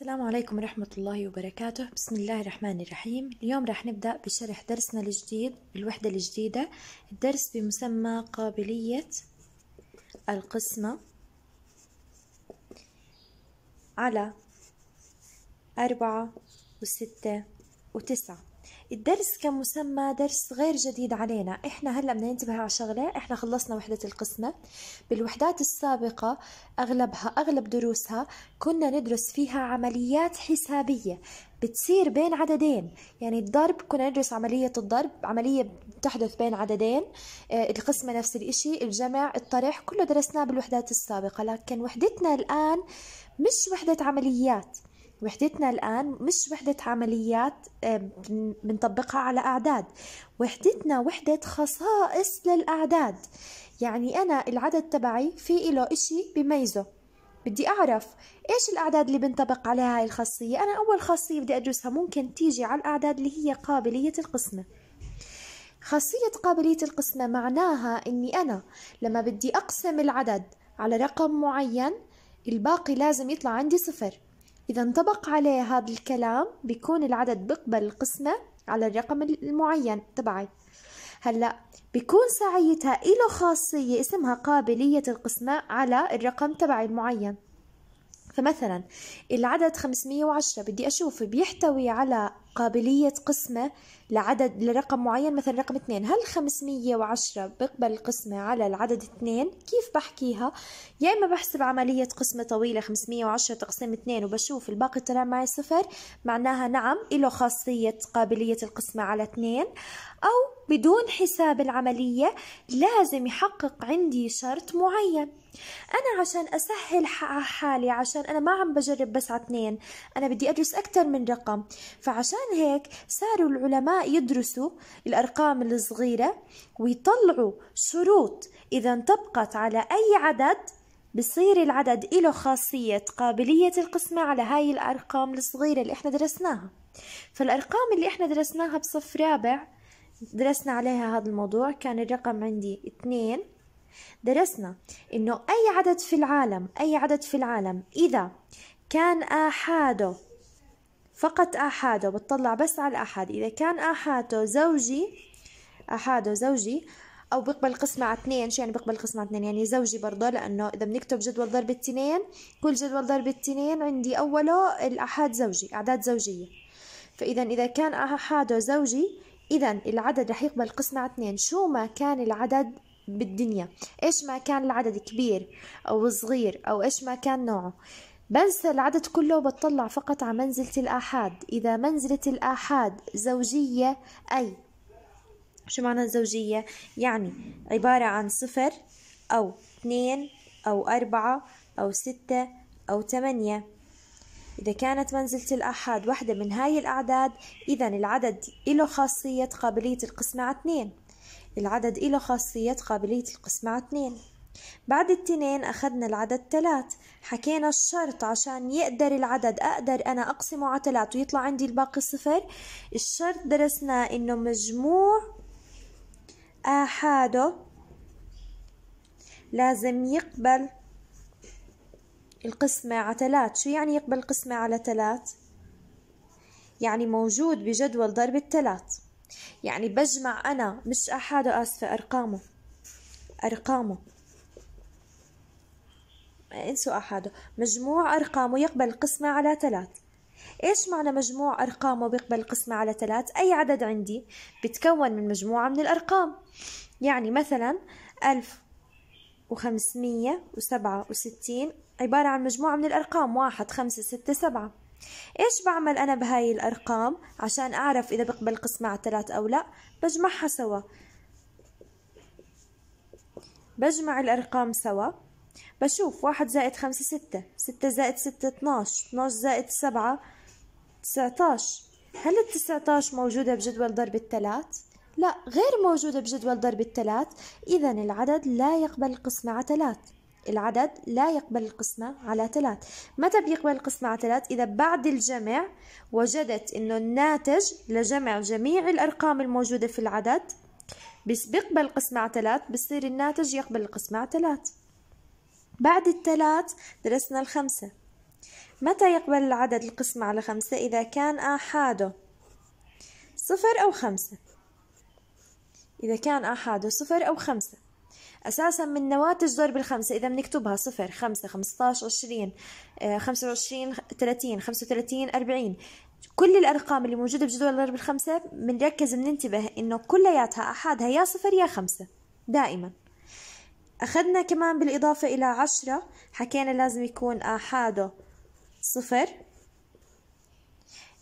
السلام عليكم ورحمة الله وبركاته بسم الله الرحمن الرحيم اليوم راح نبدأ بشرح درسنا الجديد بالوحدة الجديدة الدرس بمسمى قابلية القسمة على أربعة وستة وتسعة الدرس كان مسمى درس غير جديد علينا احنا هلا بدنا ننتبه على شغله احنا خلصنا وحده القسمه بالوحدات السابقه اغلبها اغلب دروسها كنا ندرس فيها عمليات حسابيه بتصير بين عددين يعني الضرب كنا ندرس عملية الضرب عملية تحدث بين عددين آه، القسمة نفس الإشي الجمع الطرح كله درسناه بالوحدات السابقة لكن وحدتنا الآن مش وحدة عمليات وحدتنا الآن مش وحدة عمليات آه، بنطبقها على أعداد وحدتنا وحدة خصائص للأعداد يعني أنا العدد تبعي في إله إشي بميزه بدي أعرف إيش الأعداد اللي بنطبق عليها هاي الخاصية أنا أول خاصية بدي أدرسها ممكن تيجي على الأعداد اللي هي قابلية القسمة خاصية قابلية القسمة معناها أني أنا لما بدي أقسم العدد على رقم معين الباقي لازم يطلع عندي صفر إذا انطبق عليه هذا الكلام بيكون العدد بقبل القسمة على الرقم المعين تبعي هلا بيكون ساعيتها إله خاصية اسمها قابلية القسمة على الرقم تبعي المعين فمثلا العدد 510 بدي أشوف بيحتوي على قابلية قسمة لعدد لرقم معين مثلا رقم اثنين هل 510 بقبل القسمة على العدد اثنين كيف بحكيها يا إما بحسب عملية قسمة طويلة 510 تقسيم اثنين وبشوف الباقي طلع معي صفر معناها نعم له خاصية قابلية القسمة على اثنين أو بدون حساب العملية لازم يحقق عندي شرط معين أنا عشان أسهل حالي عشان أنا ما عم بجرب بس على اثنين أنا بدي أدرس أكثر من رقم فعشان عشان هيك صاروا العلماء يدرسوا الأرقام الصغيرة ويطلعوا شروط إذا انطبقت على أي عدد بصير العدد له خاصية قابلية القسمة على هاي الأرقام الصغيرة اللي احنا درسناها فالأرقام اللي احنا درسناها بصف رابع درسنا عليها هذا الموضوع كان الرقم عندي اثنين درسنا انه اي عدد في العالم اي عدد في العالم اذا كان احاده فقط آحاده بتطلع بس على الآحاد إذا كان آحاده زوجي آحاده زوجي أو بقبل قسمة على اثنين شو يعني بقبل قسمة على اثنين يعني زوجي برضه لأنه إذا بنكتب جدول ضرب التنين كل جدول ضرب التنين عندي أوله الآحاد زوجي أعداد زوجية فإذا إذا كان آحاده زوجي إذا العدد رح يقبل قسمة على اثنين شو ما كان العدد بالدنيا إيش ما كان العدد كبير أو صغير أو إيش ما كان نوعه بنسى العدد كله وبطلع فقط على منزلة الآحاد إذا منزلة الآحاد زوجية أي شو معنى الزوجية؟ يعني عبارة عن صفر أو اثنين أو أربعة أو ستة أو ثمانية إذا كانت منزلة الآحاد واحدة من هاي الأعداد إذا العدد له خاصية قابلية القسمة على اثنين العدد له خاصية قابلية القسمة على اثنين بعد التنين أخذنا العدد تلات حكينا الشرط عشان يقدر العدد أقدر أنا أقسمه على ثلاث ويطلع عندي الباقي صفر الشرط درسنا إنه مجموع آحاده لازم يقبل القسمة على ثلاث شو يعني يقبل قسمة على تلات؟ يعني موجود بجدول ضرب التلات يعني بجمع أنا مش أحاده آسفة أرقامه أرقامه انسوا أحده مجموع أرقامه يقبل القسمة على ثلاث إيش معنى مجموع أرقامه بيقبل القسمة على ثلاث أي عدد عندي بتكون من مجموعة من الأرقام يعني مثلا ألف وخمسمية وسبعة وستين عبارة عن مجموعة من الأرقام واحد خمسة ستة سبعة إيش بعمل أنا بهاي الأرقام عشان أعرف إذا بقبل القسمة على ثلاث أو لا بجمعها سوا بجمع الأرقام سوا بشوف واحد زائد خمسة ستة ستة زائد ستة اتناش اتناش زائد سبعة تسعتاش هل التسعتاش موجودة بجدول ضرب الثلاث؟ لا غير موجودة بجدول ضرب التلات لا غير موجوده بجدول ضرب التلات اذا العدد لا يقبل القسمة على تلات العدد لا يقبل القسمة على تلات متى بيقبل القسمة على تلات؟ إذا بعد الجمع وجدت أنه الناتج لجمع جميع الأرقام الموجودة في العدد بيقبل القسمة على تلات بصير الناتج يقبل القسمة على تلات بعد الثلاث درسنا الخمسة متى يقبل العدد القسمة على خمسة إذا كان أحاده صفر أو خمسة إذا كان أحاده صفر أو خمسة أساسا من نواتج ضرب الخمسة إذا بنكتبها صفر خمسة خمسة عشرين آه، خمسة وعشرين ثلاثين خمسة وثلاثين أربعين كل الأرقام اللي موجودة بجدول ضرب الخمسة بنركز بننتبه إنه كلياتها أحادها يا صفر يا خمسة دائما أخذنا كمان بالإضافة إلى عشرة حكينا لازم يكون آحاده صفر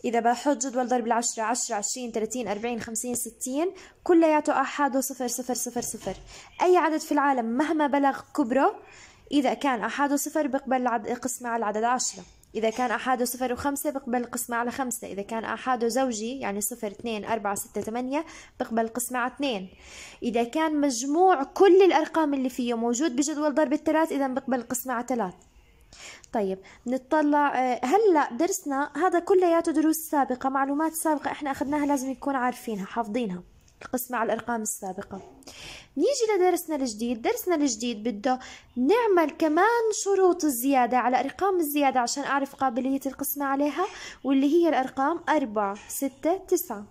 إذا بحط جدول ضرب العشرة عشرة عشرين ثلاثين أربعين خمسين ستين كلياته آحاده صفر صفر صفر صفر أي عدد في العالم مهما بلغ كبره إذا كان آحاده صفر بقبل قسمه على العدد عشرة إذا كان أحاده صفر وخمسة بقبل القسمة على خمسة إذا كان أحاده زوجي يعني صفر اثنين أربعة ستة ثمانية بقبل القسمة على اثنين إذا كان مجموع كل الأرقام اللي فيه موجود بجدول ضرب الثلاث إذا بقبل القسمة على ثلاث طيب نطلع آه، هلا درسنا هذا كلياته دروس سابقة معلومات سابقة احنا اخذناها لازم نكون عارفينها حافظينها القسمة على الأرقام السابقة نيجي لدرسنا الجديد درسنا الجديد بده نعمل كمان شروط الزيادة على أرقام الزيادة عشان أعرف قابلية القسمة عليها واللي هي الأرقام أربعة ستة تسعة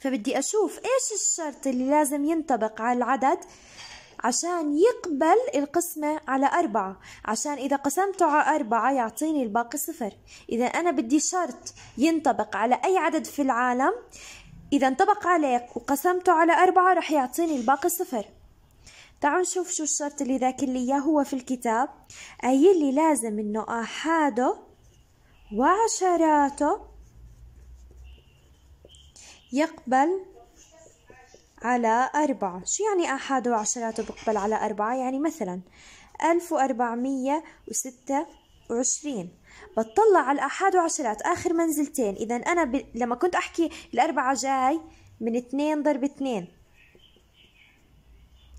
فبدي أشوف إيش الشرط اللي لازم ينطبق على العدد عشان يقبل القسمة على أربعة عشان إذا قسمته على أربعة يعطيني الباقي صفر إذا أنا بدي شرط ينطبق على أي عدد في العالم إذا انطبق عليك وقسمته على أربعة رح يعطيني الباقي صفر تعالوا نشوف شو الشرط اللي ذاكر لي إياه هو في الكتاب قايل لي لازم إنه آحاده وعشراته يقبل على أربعة شو يعني آحاده وعشراته بقبل على أربعة يعني مثلا ألف وأربعمية وستة وعشرين بتطلع على الآحاد وعشرات آخر منزلتين إذا أنا ب... لما كنت أحكي الأربعة جاي من اتنين ضرب اتنين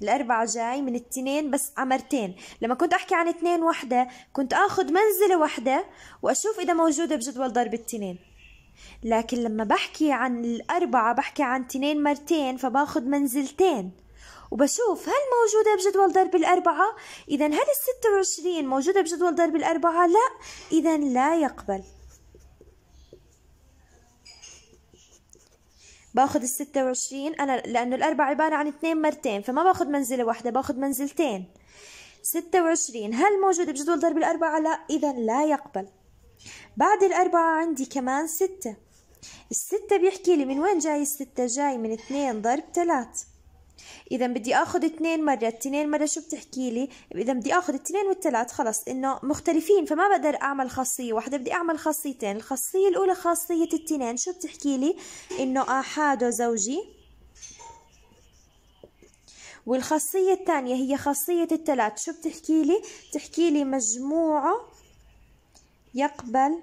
الأربعة جاي من التنين بس عمرتين لما كنت أحكي عن اتنين وحدة كنت أخذ منزلة وحدة وأشوف إذا موجودة بجدول ضرب التنين لكن لما بحكي عن الأربعة بحكي عن تنين مرتين فباخذ منزلتين وبشوف هل موجودة بجدول ضرب الأربعة إذا هل الستة وعشرين موجودة بجدول ضرب الأربعة لا إذا لا يقبل باخذ الستة وعشرين انا لانه الاربعه عباره عن اثنين مرتين فما باخذ منزله واحده باخذ منزلتين ستة وعشرين هل موجودة بجدول ضرب الاربعه لا اذا لا يقبل بعد الاربعه عندي كمان ستة الستة بيحكي لي من وين جاي الستة جاي من اثنين ضرب ثلاث اذا بدي اخذ اثنين مره اثنين مره شو بتحكي لي اذا بدي اخذ اثنين والثلاث خلص انه مختلفين فما بقدر اعمل خاصيه واحده بدي اعمل خاصيتين الخاصيه الاولى خاصيه التنين شو بتحكي لي انه احاده زوجي والخاصية الثانية هي خاصية الثلاث شو بتحكي لي؟ بتحكي لي مجموعة يقبل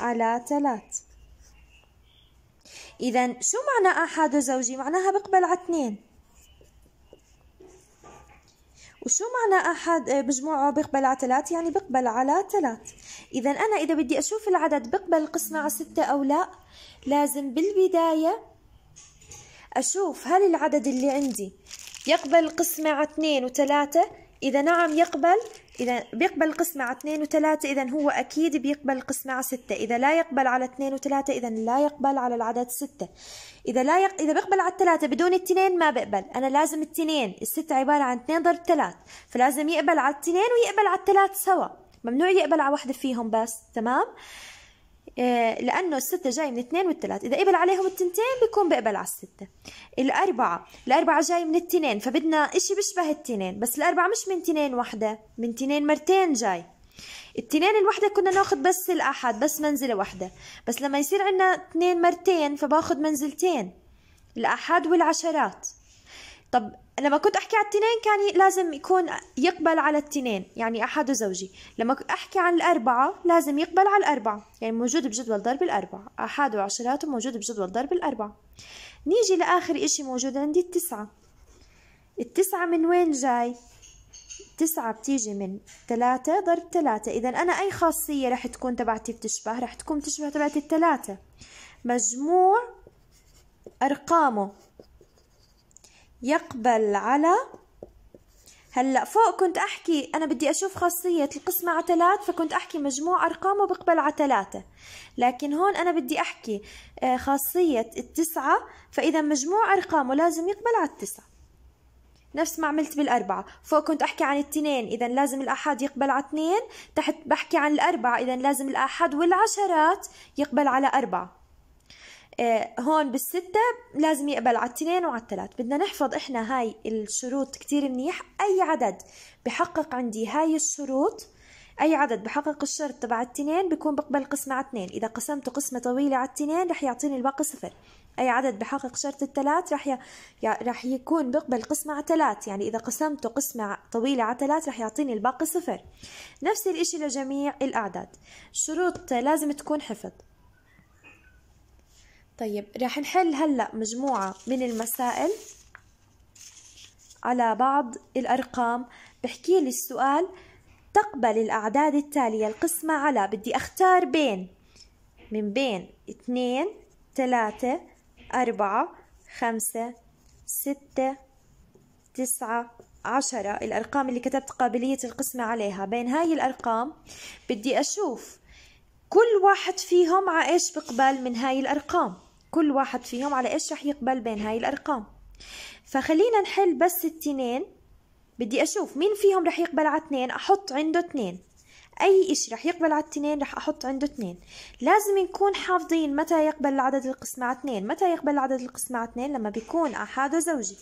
على ثلاث إذا شو معنى آحاد زوجي؟ معناها بقبل على اثنين وشو معنى أحد مجموعه بقبل على ثلاث؟ يعني بقبل على ثلاث إذا أنا إذا بدي أشوف العدد بقبل قسمة على ستة أو لا لازم بالبداية أشوف هل العدد اللي عندي يقبل قسمة على اثنين وثلاثة إذا نعم يقبل إذا بيقبل القسمة على اثنين وثلاثة إذا هو أكيد بيقبل القسمة على ستة إذا لا يقبل على اثنين وثلاثة إذا لا يقبل على العدد ستة إذا لا يق... إذا بيقبل على الثلاثة بدون التنين ما بقبل أنا لازم التنين الستة عبارة عن اثنين ضرب ثلاث فلازم يقبل على التنين ويقبل على 3 سوا ممنوع يقبل على واحدة فيهم بس تمام آه، لأنه الستة جاي من اثنين والثلاث إذا قبل عليهم التنتين بيكون بقبل على الستة الأربعة الأربعة جاي من التنين فبدنا إشي بيشبه التنين بس الأربعة مش من تنين وحدة من تنين مرتين جاي التنين الوحدة كنا ناخذ بس الأحد بس منزلة واحدة بس لما يصير عندنا اثنين مرتين فباخذ منزلتين الأحد والعشرات طب لما كنت احكي على التنين كان لازم يكون يقبل على التنين يعني احد زوجي لما احكي عن الاربعه لازم يقبل على الاربعه يعني موجود بجدول ضرب الاربعه احاد وعشراته موجود بجدول ضرب الاربعه نيجي لاخر اشي موجود عندي التسعه التسعه من وين جاي تسعة بتيجي من ثلاثة ضرب ثلاثة إذا أنا أي خاصية رح تكون تبعتي بتشبه رح تكون تشبه تبعتي الثلاثة مجموع أرقامه يقبل على هلا فوق كنت احكي انا بدي اشوف خاصيه القسمه على ثلاث فكنت احكي مجموع ارقامه بقبل على ثلاثه لكن هون انا بدي احكي آه، خاصيه التسعه فاذا مجموع ارقامه لازم يقبل على التسعه نفس ما عملت بالأربعة فوق كنت أحكي عن التنين إذا لازم الأحد يقبل على اثنين تحت بحكي عن الأربعة إذا لازم الأحد والعشرات يقبل على أربعة آه، هون بالستة لازم يقبل على التنين وعلى الثلاث بدنا نحفظ إحنا هاي الشروط كتير منيح أي عدد بحقق عندي هاي الشروط أي عدد بحقق الشرط تبع التنين بكون بقبل قسمة على التنين إذا قسمته قسمة طويلة على التنين رح يعطيني الباقي صفر أي عدد بحقق شرط الثلاث رح ي... رح يكون بقبل قسمة على ثلاث يعني إذا قسمته قسمة طويلة على ثلاث رح يعطيني الباقي صفر نفس الإشي لجميع الأعداد شروط لازم تكون حفظ طيب راح نحل هلأ مجموعة من المسائل على بعض الأرقام بحكي لي السؤال تقبل الأعداد التالية القسمة على بدي أختار بين من بين اثنين ثلاثة أربعة خمسة ستة تسعة عشرة الأرقام اللي كتبت قابلية القسمة عليها بين هاي الأرقام بدي أشوف كل واحد فيهم عايش بقبال من هاي الأرقام كل واحد فيهم على ايش رح يقبل بين هاي الارقام فخلينا نحل بس التنين بدي اشوف مين فيهم رح يقبل على اتنين احط عنده اتنين اي اشي رح يقبل على التنين رح احط عنده اتنين لازم نكون حافظين متى يقبل العدد القسمة على اتنين متى يقبل العدد القسمة على اتنين لما بيكون احاده زوجي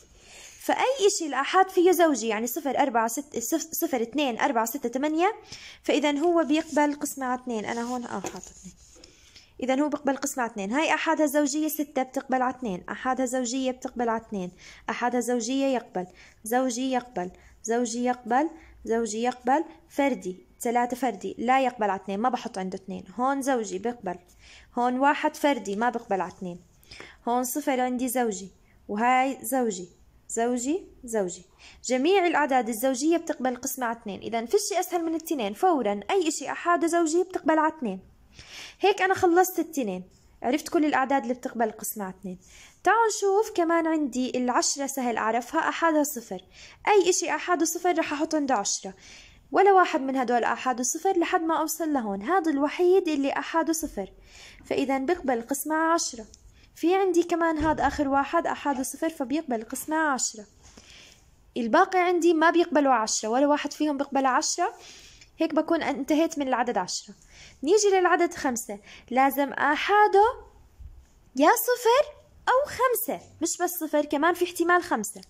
فأي إشي الآحاد فيه زوجي يعني صفر أربعة ست صفر اثنين أربعة ستة تمانية فإذا هو بيقبل قسمة على اثنين أنا هون آه حاطط اثنين إذا هو بقبل قسمة على اثنين هاي أحدها زوجية ستة بتقبل على اثنين أحدها زوجية بتقبل على اثنين أحدها زوجية يقبل زوجي يقبل زوجي يقبل زوجي يقبل فردي ثلاثة فردي لا يقبل على اثنين ما بحط عنده اثنين هون زوجي بقبل هون واحد فردي ما بقبل على اثنين هون صفر عندي زوجي وهاي زوجي زوجي زوجي جميع الأعداد الزوجية بتقبل قسمة على اثنين إذا فيش أسهل من التنين فورا أي إشي أحاده زوجي بتقبل على اثنين هيك أنا خلصت التنين عرفت كل الأعداد اللي بتقبل القسمة اتنين تعالوا نشوف كمان عندي العشرة سهل أعرفها أحدها صفر أي إشي أحد وصفر رح أحط عنده عشرة ولا واحد من هدول أحد وصفر لحد ما أوصل لهون هذا الوحيد اللي أحد وصفر فإذا بقبل القسمة عشرة في عندي كمان هذا آخر واحد أحد وصفر فبيقبل القسمة عشرة الباقي عندي ما بيقبلوا عشرة ولا واحد فيهم بيقبل عشرة هيك بكون انتهيت من العدد عشرة نيجي للعدد خمسة لازم آحاده يا صفر أو خمسة مش بس صفر كمان في احتمال خمسة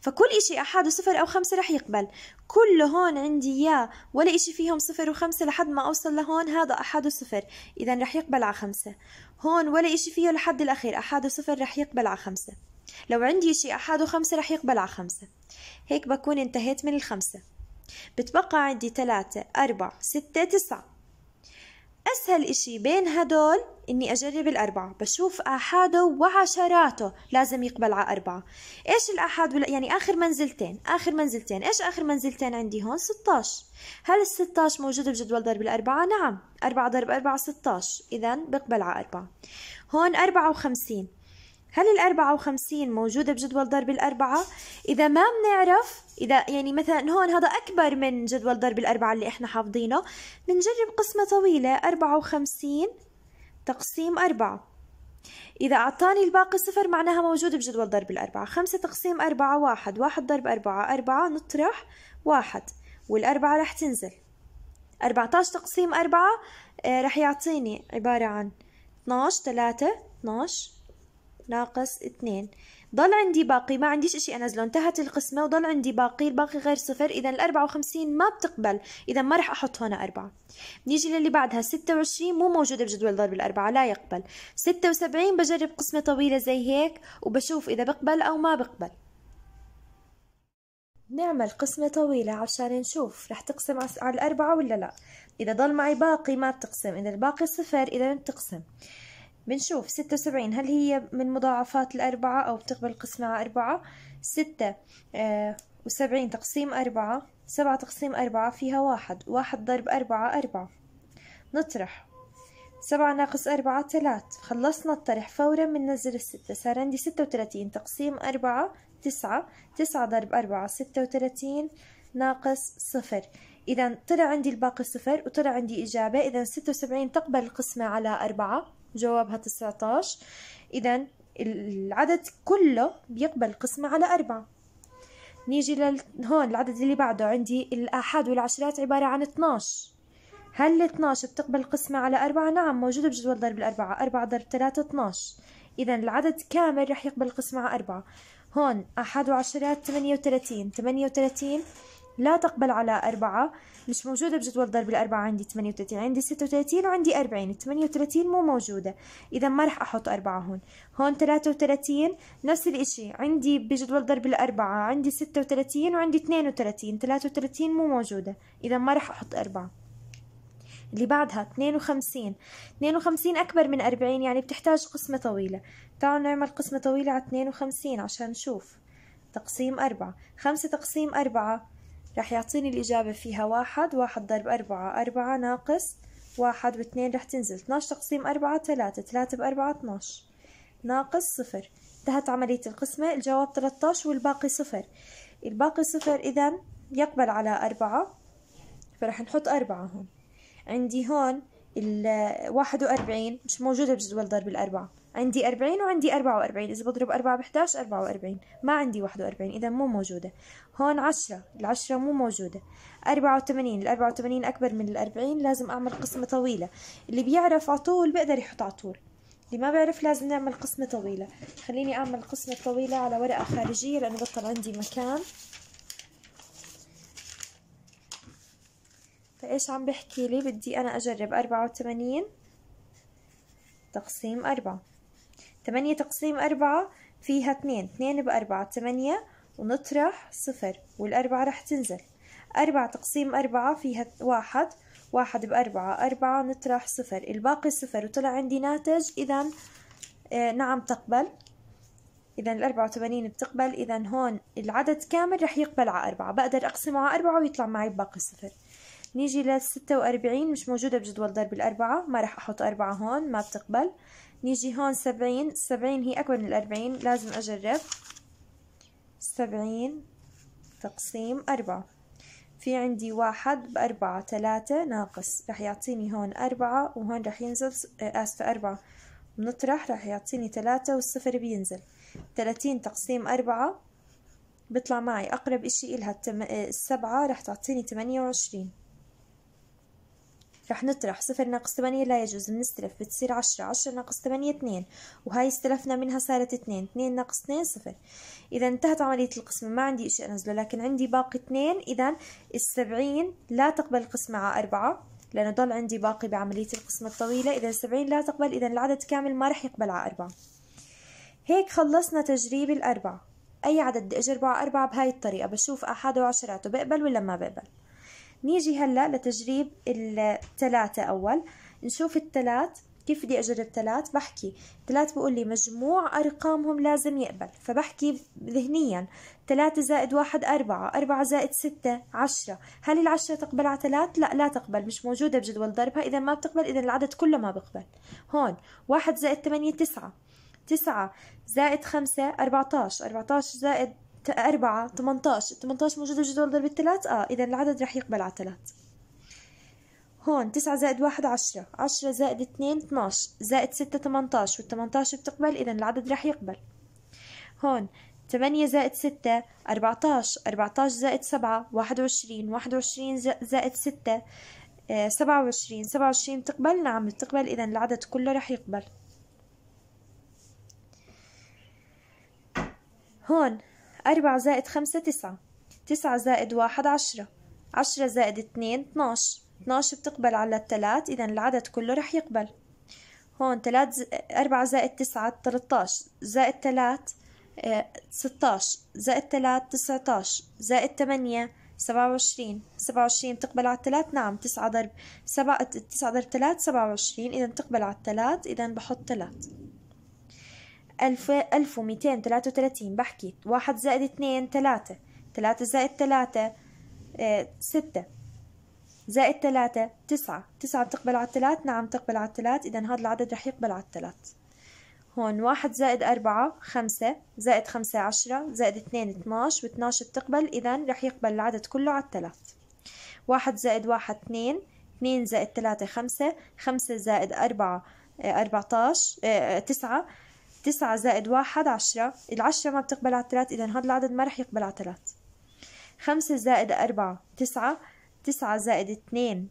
فكل إشي أحاده صفر أو خمسة رح يقبل كله هون عندي يا ولا إشي فيهم صفر وخمسة لحد ما أوصل لهون هذا أحاده صفر إذا رح يقبل على خمسة هون ولا إشي فيه لحد الأخير أحاده صفر رح يقبل على خمسة لو عندي إشي أحاده خمسة رح يقبل على خمسة هيك بكون انتهيت من الخمسة بتبقى عندي تلاتة أربعة ستة تسعة أسهل إشي بين هدول إني أجرب الأربعة بشوف آحاده وعشراته لازم يقبل على أربعة إيش الآحاد ولا يعني آخر منزلتين آخر منزلتين إيش آخر منزلتين عندي هون ستاش هل الستاش موجودة بجدول ضرب الأربعة نعم أربعة ضرب أربعة ستاش إذا بقبل على أربعة هون أربعة وخمسين هل الأربعة وخمسين موجودة بجدول ضرب الأربعة؟ إذا ما بنعرف إذا يعني مثلا هون هذا أكبر من جدول ضرب الأربعة اللي إحنا حافظينه بنجرب قسمة طويلة أربعة وخمسين تقسيم أربعة إذا أعطاني الباقي صفر معناها موجود بجدول ضرب الأربعة خمسة تقسيم أربعة واحد واحد ضرب أربعة أربعة نطرح واحد والأربعة رح تنزل 14 تقسيم أربعة آه، رح يعطيني عبارة عن 12 3 12 ناقص اثنين ضل عندي باقي ما عنديش اشي انزله انتهت القسمة وضل عندي باقي الباقي غير صفر اذا الاربعة وخمسين ما بتقبل اذا ما رح احط هنا اربعة نيجي للي بعدها ستة وعشرين مو موجودة بجدول ضرب الاربعة لا يقبل ستة وسبعين بجرب قسمة طويلة زي هيك وبشوف اذا بقبل او ما بقبل نعمل قسمة طويلة عشان نشوف رح تقسم على الأربعة ولا لا إذا ضل معي باقي ما بتقسم إذا الباقي صفر إذا بتقسم بنشوف ستة وسبعين هل هي من مضاعفات الأربعة أو بتقبل قسمة على أربعة ستة آه، وسبعين تقسيم أربعة سبعة تقسيم أربعة فيها واحد واحد ضرب أربعة أربعة نطرح سبعة ناقص أربعة تلات خلصنا الطرح فورا بننزل الستة صار عندي ستة وتلاتين تقسيم أربعة تسعة تسعة ضرب أربعة ستة وتلاتين ناقص صفر إذا طلع عندي الباقي صفر وطلع عندي إجابة إذا ستة وسبعين تقبل القسمة على أربعة جوابها 19 إذا العدد كله بيقبل قسمة على أربعة نيجي لهون العدد اللي بعده عندي الآحاد والعشرات عبارة عن 12 هل 12 بتقبل قسمة على أربعة؟ نعم موجودة بجدول ضرب الأربعة أربعة ضرب ثلاثة 12 إذا العدد كامل رح يقبل قسمة على أربعة هون أحد وعشرات 38 38 لا تقبل على أربعة مش موجودة بجدول ضرب الأربعة عندي 38 عندي 36 وعندي 40 38 مو موجودة إذا ما رح أحط أربعة هون هون 33 نفس الإشي عندي بجدول ضرب الأربعة عندي 36 وعندي 32 33 مو موجودة إذا ما رح أحط أربعة اللي بعدها 52 52 أكبر من 40 يعني بتحتاج قسمة طويلة تعالوا نعمل قسمة طويلة على 52 عشان نشوف تقسيم أربعة خمسة تقسيم أربعة رح يعطيني الإجابة فيها واحد واحد ضرب أربعة أربعة ناقص واحد واثنين رح تنزل 12 تقسيم أربعة ثلاثة ثلاثة بأربعة 12 ناقص صفر انتهت عملية القسمة الجواب 13 والباقي صفر الباقي صفر إذا يقبل على أربعة فرح نحط أربعة هون عندي هون ال وأربعين مش موجودة بجدول ضرب الأربعة عندي 40 وعندي 44 إذا بضرب 4 ب 11 44 ما عندي 41 إذا مو موجودة هون 10 العشرة مو موجودة 84 ال 84 أكبر من ال 40 لازم أعمل قسمة طويلة اللي بيعرف عطول بيقدر يحط عطول اللي ما بيعرف لازم نعمل قسمة طويلة خليني أعمل قسمة طويلة على ورقة خارجية لأنه بطل عندي مكان فإيش عم بحكي لي بدي أنا أجرب 84 تقسيم أربعة تمانية تقسيم أربعة فيها اتنين اتنين بأربعة تمانية ونطرح صفر والأربعة رح تنزل أربعة تقسيم أربعة فيها واحد واحد بأربعة أربعة نطرح صفر الباقي صفر وطلع عندي ناتج إذا آه، نعم تقبل إذا الأربعة وثمانين بتقبل إذا هون العدد كامل رح يقبل على أربعة بقدر أقسمه على أربعة ويطلع معي الباقي صفر نيجي للستة وأربعين مش موجودة بجدول ضرب الأربعة ما رح أحط أربعة هون ما بتقبل نيجي هون سبعين سبعين هي أكبر من الأربعين لازم أجرب سبعين تقسيم أربعة في عندي واحد بأربعة تلاتة ناقص رح يعطيني هون أربعة وهون رح ينزل آه، آسفة أربعة بنطرح رح يعطيني تلاتة والصفر بينزل تلاتين تقسيم أربعة بطلع معي أقرب إشي إلها آه، السبعة رح تعطيني تمانية وعشرين رح نطرح صفر ناقص ثمانية لا يجوز بنستلف بتصير عشرة عشرة ناقص ثمانية اثنين وهاي استلفنا منها صارت اثنين اثنين ناقص اثنين صفر إذا انتهت عملية القسمة ما عندي إشي أنزله لكن عندي باقي اثنين إذا السبعين لا تقبل القسمة على أربعة لأنه ضل عندي باقي بعملية القسمة الطويلة إذا السبعين لا تقبل إذا العدد كامل ما رح يقبل على أربعة هيك خلصنا تجريب الأربعة أي عدد بدي أجربه على أربعة بهاي الطريقة بشوف أحد وعشراته بقبل ولا ما بقبل نيجي هلا لتجريب الثلاثة أول نشوف الثلاث كيف بدي أجرب ثلاث بحكي ثلاث بقول لي مجموع أرقامهم لازم يقبل فبحكي ذهنيا ثلاثة زائد واحد أربعة أربعة زائد ستة عشرة هل العشرة تقبل على ثلاث؟ لا لا تقبل مش موجودة بجدول ضربها إذا ما بتقبل إذا العدد كله ما بقبل هون واحد زائد ثمانية تسعة تسعة زائد خمسة أربعتاش أربعتاش زائد أربعة 18 18 موجودة الجدول ضرب الثلاث آه إذا العدد رح يقبل على ثلاث هون تسعة زائد واحد عشرة عشرة زائد اتنين اتناش زائد ستة تمنتاش والتمنتاش بتقبل إذا العدد رح يقبل هون ثمانية زائد ستة أربعتاش أربعتاش زائد سبعة واحد وعشرين واحد وعشرين زائد ستة آه، سبعة وعشرين سبعة وعشرين بتقبل نعم بتقبل إذا العدد كله رح يقبل هون أربعة زائد خمسة تسعة تسعة زائد واحد عشرة عشرة زائد اتنين اتناش اتناش بتقبل على التلات إذا العدد كله رح يقبل هون تلات ز... أربعة زائد تسعة تلتاش زائد تلات آه، ستاش زائد تلات تسعتاش زائد تمانية سبعة وعشرين سبعة وعشرين بتقبل على التلات نعم تسعة ضرب سبعة تسعة ضرب تلات سبعة وعشرين إذا تقبل على التلات إذا بحط تلات ألف ألف وميتين تلاتة وتلاتين بحكي واحد زائد اثنين ثلاثة ثلاثة زائد ثلاثة اه ستة زائد ثلاثة تسعة تسعة بتقبل على الثلاث نعم تقبل على الثلاث إذا هذا العدد رح يقبل على الثلاث هون واحد زائد أربعة خمسة زائد خمسة عشرة زائد اتنين اتناش واتناش بتقبل إذا رح يقبل العدد كله على الثلاث واحد زائد واحد اثنين اثنين زائد ثلاثة خمسة خمسة زائد أربعة آه، أربعتاش آه، تسعة تسعة زائد واحد عشرة العشرة ما بتقبل على ثلاث إذا هذا العدد ما رح يقبل على ثلاث خمسة زائد أربعة تسعة تسعة زائد اثنين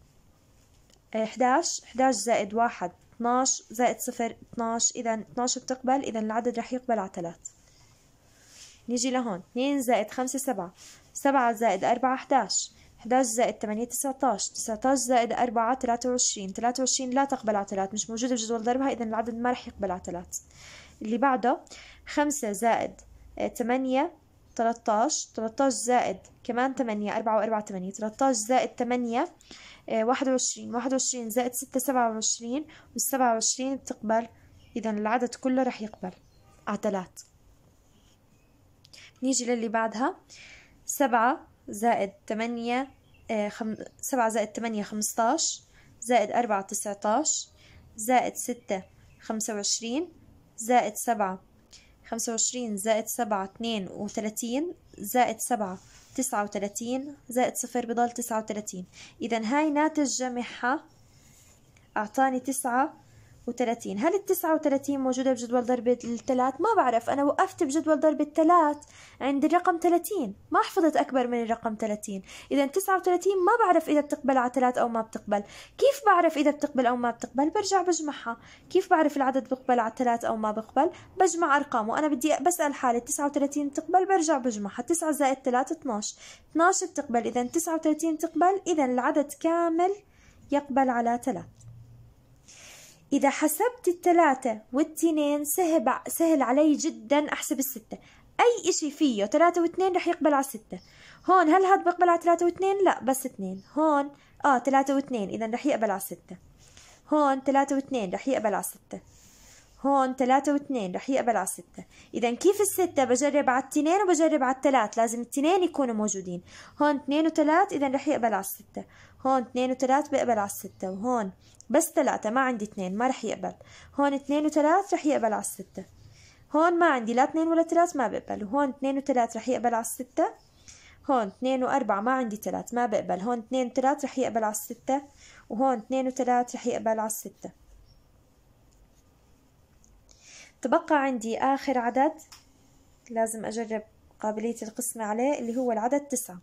آه، إحداش إحداش زائد واحد اتناش زائد صفر اتناش إذا اتناش بتقبل إذا العدد رح يقبل على ثلاث نيجي لهون اثنين زائد خمسة سبعة سبعة زائد أربعة احداش 11 زائد 8 19 19 زائد 4 23 23 لا تقبل على 3 مش موجودة بجدول ضربها إذا العدد ما رح يقبل على 3 اللي بعده خمسة زائد آه، تمانية تلتاش تلتاش زائد كمان تمانية أربعة وأربعة تمانية تلتاش زائد تمانية آه، واحد وعشرين واحد وعشرين زائد ستة سبعة وعشرين والسبعة وعشرين بتقبل إذا العدد كله رح يقبل عدلات نيجي للي بعدها سبعة زائد تمانية آه، خم... سبعة زائد تمانية خمستاش زائد أربعة تسعتاش زائد ستة خمسة وعشرين زائد سبعة خمسة وعشرين زائد سبعة اتنين وثلاثين زائد سبعة تسعة وثلاثين زائد صفر بضل تسعة وثلاثين إذا هاي ناتج جمعها أعطاني تسعة وثلاثين هل التسعة وثلاثين موجودة بجدول ضرب الثلاث ما بعرف أنا وقفت بجدول ضرب الثلاث عند الرقم ثلاثين ما حفظت أكبر من الرقم ثلاثين إذا تسعة وثلاثين ما بعرف إذا بتقبل على ثلاث أو ما بتقبل كيف بعرف إذا بتقبل أو ما بتقبل برجع بجمعها كيف بعرف العدد بقبل على ثلاث أو ما بقبل بجمع أرقام وأنا بدي بسأل حالي تسعة وثلاثين بتقبل برجع بجمعها تسعة زائد ثلاث 12 12 بتقبل إذا تسعة وثلاثين بتقبل إذا العدد كامل يقبل على ثلاث إذا حسبت الثلاثة والتنين سهل, سهل علي جدا أحسب الستة أي إشي فيه ثلاثة واثنين رح يقبل على ستة هون هل هاد بقبل على ثلاثة واثنين؟ لا بس اثنين هون آه ثلاثة واثنين إذا رح يقبل على ستة هون ثلاثة واثنين رح يقبل على ستة هون ثلاثة واثنين رح يقبل على ستة إذا كيف الستة بجرب على التنين وبجرب على الثلاث لازم التنين يكونوا موجودين هون اثنين وثلاث إذا رح يقبل على ستة هون اثنين وثلاث بقبل على ستة وهون بس ثلاثة ما عندي اثنين ما رح يقبل هون اثنين وثلاث رح يقبل على الستة هون ما عندي لا اثنين ولا ثلاث ما بقبل وهون اثنين وثلاث رح يقبل على الستة هون اثنين وأربعة ما عندي ثلاث ما بقبل هون اثنين وثلاث رح يقبل على الستة وهون اثنين وثلاث رح يقبل على الستة تبقى عندي آخر عدد لازم أجرب قابلية القسمة عليه اللي هو العدد تسعة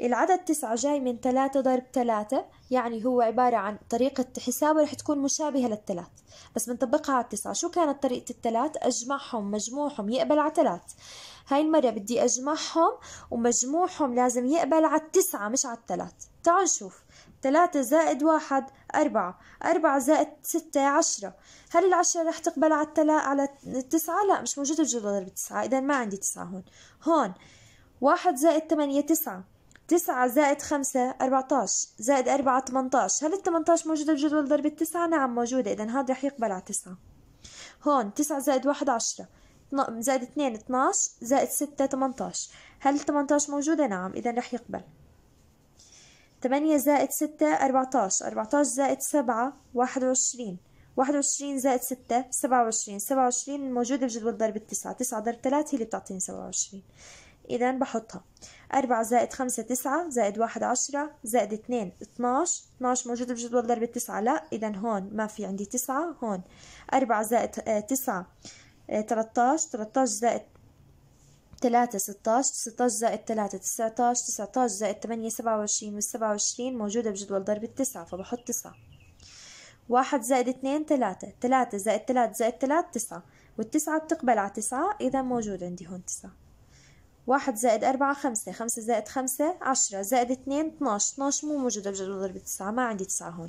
العدد تسعة جاي من ثلاثة ضرب ثلاثة يعني هو عبارة عن طريقة حسابه رح تكون مشابهة للثلاث بس بنطبقها على التسعة شو كانت طريقة الثلاث أجمعهم مجموعهم يقبل على ثلاث هاي المرة بدي أجمعهم ومجموعهم لازم يقبل على التسعة مش على الثلاث تعالوا نشوف ثلاثة زائد واحد أربعة أربعة زائد ستة عشرة هل العشرة رح تقبل على التلا... على التسعة لا مش موجودة بجدول ضرب التسعة إذا ما عندي تسعة هون هون واحد زائد ثمانية تسعة تسعة زائد خمسة أربعة عشر زائد أربعة تمنتاش هل التمنتاش موجودة بجدول ضرب التسعة؟ نعم موجودة إذا هذا رح يقبل على تسعة هون تسعة زائد واحد عشرة زائد اثنين اتناش زائد ستة تمنتاش هل التمنتاش موجودة؟ نعم إذا رح يقبل تمانية زائد ستة أربعة عشر أربعة عشر زائد سبعة واحد وعشرين واحد وعشرين زائد ستة سبعة وعشرين سبعة وعشرين موجودة بجدول ضرب التسعة تسعة ضرب ثلاثة هي اللي بتعطيني سبعة وعشرين إذا بحطها أربعة زائد خمسة تسعة زائد واحد عشرة زائد اثنين اتناش اتناش موجودة بجدول ضرب التسعة لا إذا هون ما في عندي تسعة هون أربعة زائد آه، تسعة آه، تلتاش تلتاش زائد تلاتة ستاش ستاش زائد تلاتة تسعتاش تسعتاش زائد تمانية سبعة وعشرين والسبعة وعشرين موجودة بجدول ضرب التسعة فبحط تسعة واحد زائد اثنين تلاتة تلاتة زائد تلاتة زائد تلاتة تسعة والتسعة بتقبل على تسعة إذا موجود عندي هون تسعة واحد زائد أربعة خمسة خمسة زائد خمسة عشرة زائد اتنين اتناش اتناش مو موجودة بجدول ضرب تسعة ما عندي تسعة هون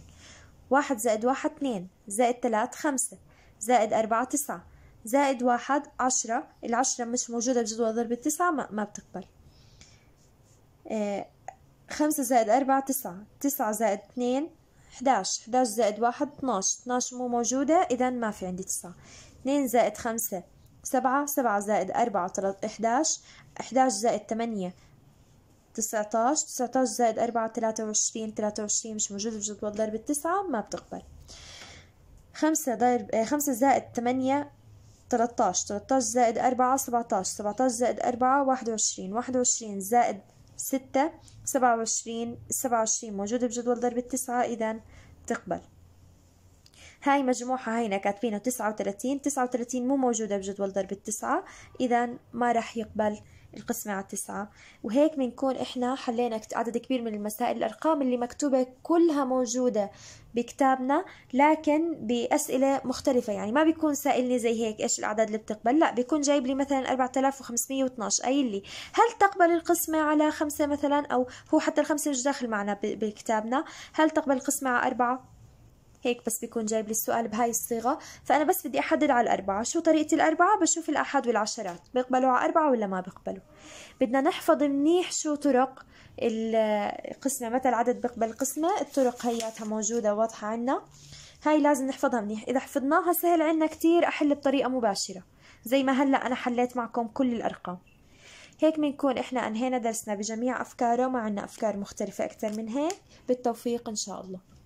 واحد زائد واحد اثنين زائد تلات خمسة زائد أربعة تسعة زائد واحد عشرة العشرة مش موجودة بجدول ضرب التسعة ما, ما بتقبل اه خمسة زائد أربعة تسعة تسعة زائد اثنين حداش حداش زائد واحد اتناش اتناش مو موجودة إذا ما في عندي تسعة اثنين زائد خمسة سبعة سبعة زائد أربعة ثلاث إحداش إحداش زائد تمانية تسعة عشر تسعة عشر زائد أربعة ثلاثة وعشرين ثلاثة وعشرين مش موجود في جدول ضرب التسعة ما بتقبل خمسة ضرب خمسة زائد تمانية ثلاثة عشر ثلاثة عشر زائد أربعة سبعة عشر سبعة عشر زائد أربعة واحد وعشرين واحد وعشرين زائد ستة سبعة وعشرين سبعة وعشرين موجود بجدول ضرب التسعة إذا تقبل هاي مجموعة هينا كاتبينها 39 39 مو موجودة بجدول ضرب التسعة إذا ما رح يقبل القسمة على التسعة وهيك بنكون إحنا حلينا عدد كبير من المسائل الأرقام اللي مكتوبة كلها موجودة بكتابنا لكن بأسئلة مختلفة يعني ما بيكون سائلني زي هيك إيش الأعداد اللي بتقبل لا بيكون جايب لي مثلا 4512 قايل لي هل تقبل القسمة على خمسة مثلا أو هو حتى الخمسة مش داخل معنا بكتابنا هل تقبل القسمة على أربعة هيك بس بيكون جايب لي السؤال بهاي الصيغة فأنا بس بدي أحدد على الأربعة شو طريقة الأربعة بشوف الأحد والعشرات بيقبلوا على أربعة ولا ما بيقبلوا بدنا نحفظ منيح شو طرق القسمة متى العدد بيقبل قسمة الطرق هياتها موجودة واضحة عنا هاي لازم نحفظها منيح إذا حفظناها سهل عنا كتير أحل بطريقة مباشرة زي ما هلأ أنا حليت معكم كل الأرقام هيك بنكون إحنا أنهينا درسنا بجميع أفكاره ما عنا أفكار مختلفة أكثر من هيك بالتوفيق إن شاء الله